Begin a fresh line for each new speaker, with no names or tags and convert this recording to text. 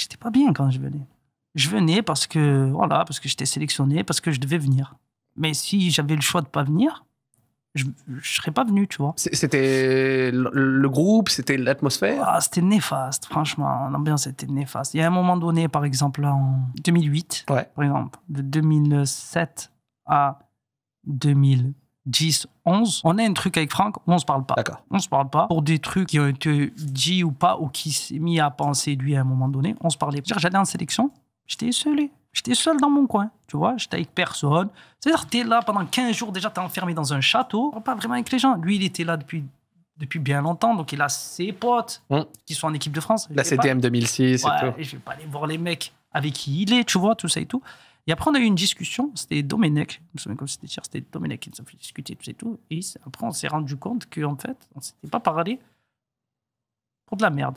j'étais pas bien quand je venais. Je venais parce que voilà, parce que j'étais sélectionné, parce que je devais venir. Mais si j'avais le choix de pas venir, je, ne serais pas venu, tu vois.
C'était le groupe, c'était l'atmosphère. Ah, c'était néfaste, franchement. L'ambiance était néfaste.
Il y a un moment donné, par exemple, en 2008, ouais. par exemple, de 2007 à 2000 10, 11. On a un truc avec Franck, on se parle pas. D'accord. On se parle pas. Pour des trucs qui ont été dit ou pas, ou qui s'est mis à penser lui à un moment donné, on se parlait. J'allais en sélection, j'étais seul, J'étais seul dans mon coin, tu vois, j'étais avec personne. C'est-à-dire, t'es là pendant 15 jours déjà, t'es enfermé dans un château, pas vraiment avec les gens. Lui, il était là depuis depuis bien longtemps. Donc il a ses potes mm. qui sont en équipe de France. La CTM 2006 et tout. Et je vais pas aller voir les mecs avec qui il est, tu vois, tout ça et tout. Et après, on a eu une discussion, c'était Domenech, je me comme c'était cher, c'était Domenech qui nous a fait discuter, tout et tout. Et après, on s'est rendu compte qu'en fait, on s'était pas parlé pour de la merde.